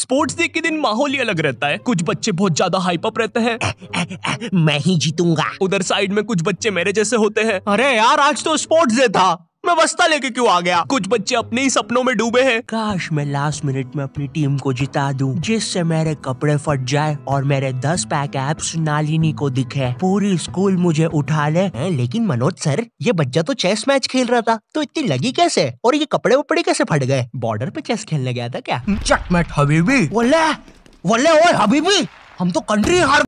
sports day के दिन माहौल ही अलग रहता है कुछ बच्चे बहुत ज्यादा हाइप अप रहते हैं मैं ही जीतूंगा उधर साइड में कुछ बच्चे मेरे जैसे होते हैं अरे यार आज तो स्पोर्ट्स डे था मैं बस्ता लेके क्यों आ गया कुछ बच्चे अपने ही सपनों में डूबे हैं काश मैं लास्ट मिनट में अपनी टीम को जिता दूं जिससे मेरे कपड़े फट जाए और मेरे दस पैक एप्स नालिनी को दिखे पूरी स्कूल मुझे उठा ले लेकिन मनोज सर ये बच्चा तो चेस मैच खेल रहा था तो इतनी लगी कैसे और ये कपड़े वपड़े कैसे फट गए बॉर्डर पे चेस खेलने गया था क्या चटमेट हबीबी बोले बोले हबीबी हम तो कंट्री हार